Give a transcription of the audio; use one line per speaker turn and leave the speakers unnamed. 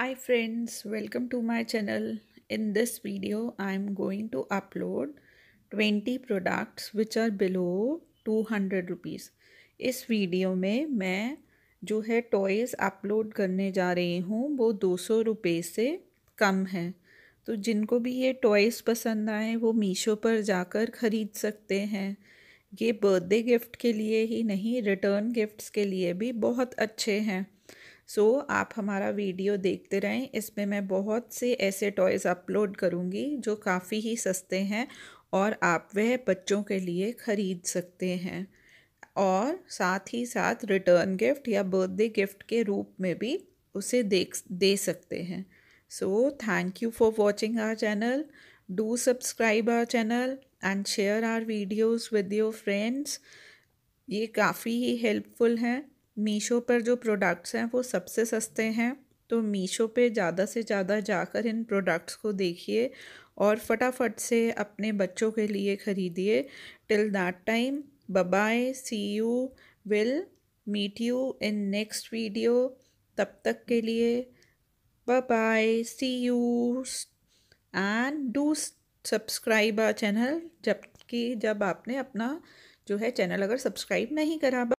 hi friends welcome to my channel in this video i am going to upload 20 products which are below 200 rupees इस video में मैं जो है toys upload करने जा रही हूँ वो दो सौ रुपये से कम है तो जिनको भी ये टॉयज़ पसंद आए वो मीशो पर जाकर ख़रीद सकते हैं ये बर्थडे गिफ्ट के लिए ही नहीं रिटर्न गिफ्ट्स के लिए भी बहुत अच्छे हैं सो so, आप हमारा वीडियो देखते रहें इसमें मैं बहुत से ऐसे टॉयज़ अपलोड करूँगी जो काफ़ी ही सस्ते हैं और आप वह बच्चों के लिए ख़रीद सकते हैं और साथ ही साथ रिटर्न गिफ्ट या बर्थडे गिफ्ट के रूप में भी उसे देख दे सकते हैं so thank you for watching our channel do subscribe our channel and share our videos with your friends ये काफ़ी ही हेल्पफुल हैं मीशो पर जो प्रोडक्ट्स हैं वो सबसे सस्ते हैं तो मीशो पे ज़्यादा से ज़्यादा जाकर इन प्रोडक्ट्स को देखिए और फटाफट से अपने बच्चों के लिए ख़रीदिए till that time bye see you will meet you in next video तब तक के लिए bye see you and do subscribe our channel जबकि जब आपने अपना जो है चैनल अगर सब्सक्राइब नहीं करा